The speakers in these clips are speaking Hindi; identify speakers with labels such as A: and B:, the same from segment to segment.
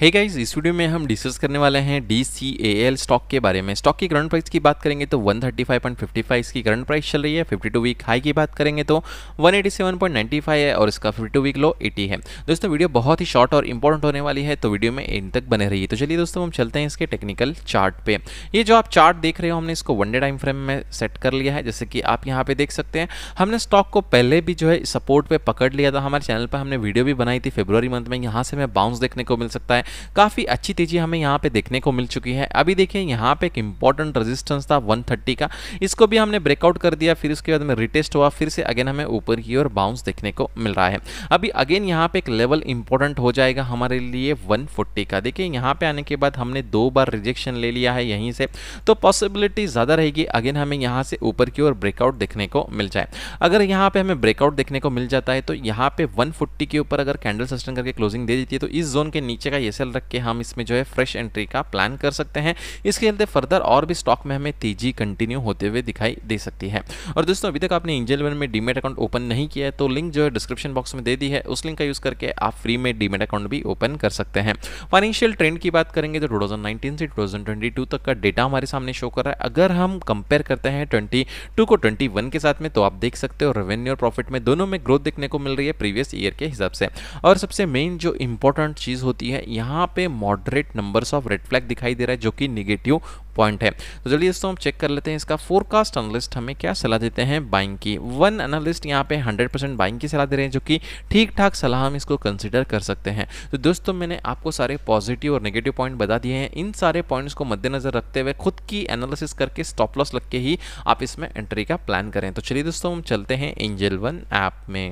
A: है hey इस वीडियो में हम डिस्कस करने वाले हैं D C A L stock के बारे में स्टॉक की करंट प्राइस की बात करेंगे तो 135.55 इसकी करंट प्राइस चल रही है 52 वीक हाई की बात करेंगे तो 187.95 है और इसका 52 वीक लो 80 है दोस्तों वीडियो बहुत ही शॉर्ट और इंपॉर्टेंट होने वाली है तो वीडियो में इन तक बने रही है तो चलिए दोस्तों हम चलते हैं इसके टेक्निकल चार्ट पे ये जो आप चार्ट देख रहे हो हमने इसको वन डे टाइम फ्रेम में सेट कर लिया है जैसे कि आप यहाँ पे देख सकते हैं हमने स्टॉक को पहले भी जो है सपोर्ट पर पकड़ लिया था हमारे चैनल पर हमने वीडियो भी बनाई थी फेब्रवरी मंथ में यहाँ से हमें बाउंस देखने को मिल सकता है काफ़ी अच्छी तेज़ी हमें यहाँ पे देखने को मिल चुकी है अभी देखिए यहाँ पे एक इंपॉर्टेंट रेजिस्टेंस था 130 का इसको भी हमने ब्रेकआउट कर दिया फिर उसके बाद में रिटेस्ट हुआ फिर से अगेन हमें ऊपर की ओर बाउंस देखने को मिल रहा है अभी अगेन यहाँ पे एक लेवल इंपॉर्टेंट हो जाएगा हमारे लिए वन का देखिए यहाँ पे आने के बाद हमने दो बार रिजेक्शन ले लिया है यहीं से तो पॉसिबिलिटी ज़्यादा रहेगी अगेन हमें यहाँ से ऊपर की ओर ब्रेकआउट देखने को मिल जाए अगर यहाँ पे हमें ब्रेकआउट देखने को मिल जाता है तो यहाँ पे 140 के ऊपर अगर कैंडल सस्टेन करके क्लोजिंग दे देती है तो इस जोन के नीचे का ये स्पेशल रख के हम इसमें जो है फ्रेश एंट्री का प्लान कर सकते हैं इसके चलते फर्दर और भी स्टॉक में हमें तेजी कंटिन्यू होते हुए दिखाई दे सकती है और दोस्तों अभी तक आपने इंजल वन में डीमेट अकाउंट ओपन नहीं किया है तो लिंक जो है डिस्क्रिप्शन बॉक्स में दे दी है उस लिंक का यूज़ करके आप फ्री में डीमेट अकाउंट भी ओपन कर सकते हैं फाइनेंशियल ट्रेंड की बात करेंगे तो टू से टू तक का डेटा हमारे सामने शो कर रहा है अगर हम कंपेयर करते हैं ट्वेंटी को ट्वेंटी के साथ में तो आप देख सकते हो रेवेन्यू और प्रॉफिट में दोनों में ग्रोथ देखने को मिल रही है प्रीवियस ईयर के हिसाब से और सबसे मेन जो इंपॉर्टेंट चीज़ होती है यहाँ यहाँ पे moderate numbers of red flag दिखाई दे रहा है जो कि निगेटिव पॉइंट है तो चलिए दोस्तों हम चेक कर लेते हैं इसका फोरकास्ट एनालिस्ट हमें क्या सलाह देते हैं बाइंग की वन एनालिस्ट यहाँ पे 100 परसेंट बाइंग की सलाह दे रहे हैं जो कि ठीक ठाक सलाह हम इसको कंसिडर कर सकते हैं तो दोस्तों मैंने आपको सारे पॉजिटिव और निगेटिव पॉइंट बता दिए हैं इन सारे पॉइंट्स को मद्देनजर रखते हुए खुद की एनालिसिस करके स्टॉप लॉस लग के ही आप इसमें एंट्री का प्लान करें तो चलिए दोस्तों हम चलते हैं एंजल वन ऐप में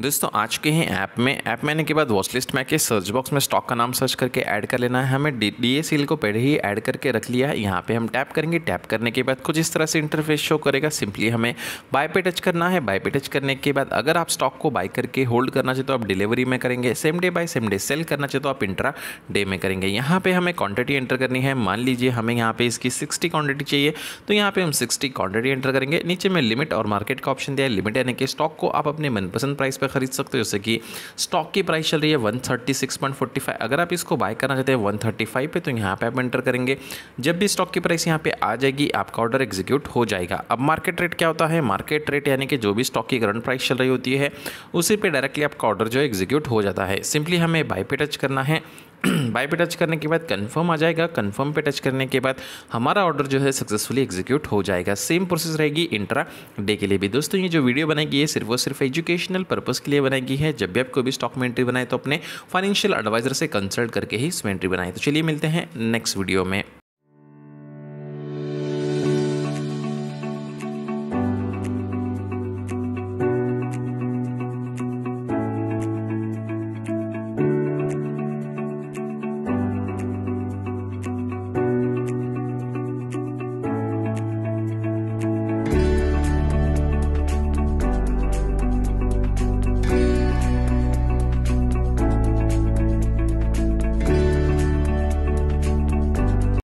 A: दोस्तों आज के ही ऐप में ऐप में आने के बाद वॉच लिस्ट में आके सर्च बॉक्स में स्टॉक का नाम सर्च करके ऐड कर लेना है हमें डी डी ए सील को पहले ही ऐड करके रख लिया है यहाँ पे हम टैप करेंगे टैप करने के बाद कुछ इस तरह से इंटरफेस शो करेगा सिंपली हमें बाय पे टच करना है बाय पे टच करने के बाद अगर आप स्टॉक को बाय करके होल्ड करना चाहते तो आप डिलीवरी में करेंगे same day buy same day sell करना चाहते तो आप इंट्रा डे में करेंगे यहाँ पर हमें क्वान्टिटी एंटर करनी है मान लीजिए हमें यहाँ पर इसकी सिक्सटी क्वान्टिटी चाहिए तो यहाँ पर हम सिक्सटी क्वान्टिटी एंटर करेंगे नीचे में लिमिट और मार्केट का ऑप्शन दिया है लिमिट यानी कि स्टॉक को आप अपने मनपसंद प्राइस पर का खरीद सकते हो जैसे कि स्टॉक की प्राइस चल रही है one thirty six point forty five अगर आप इसको बाय करना चाहते हैं वन थर्टी फाइव पर तो यहाँ पर आप एंटर करेंगे जब भी स्टॉक की प्राइस यहाँ पर आ जाएगी आपका ऑर्डर एग्जीक्यूट हो जाएगा अब मार्केट रेट क्या होता है मार्केट रेट यानी कि जो भी स्टॉक की करंट प्राइस चल रही होती है उसी पर डायरेक्टली आपका ऑर्डर जो एग्जीक्यूट हो जाता है सिंपली हमें बाय पे टच करना है बाय पे टच करने के बाद कंफर्म आ जाएगा कंफर्म पे टच करने के बाद हमारा ऑर्डर जो है सक्सेसफुली एग्जीक्यूट हो जाएगा सेम प्रोसेस रहेगी इंट्रा डे के लिए भी दोस्तों ये जो वीडियो बनाएगी है सिर्फ और सिर्फ एजुकेशनल पर्पज़ के लिए बनाएगी है जब भी आप कोई भी स्टॉक में एंट्री बनाए तो अपने फाइनेंशियल एडवाइजर से कंसल्ट करके ही इसमें एंट्री बनाए तो चलिए मिलते हैं नेक्स्ट वीडियो में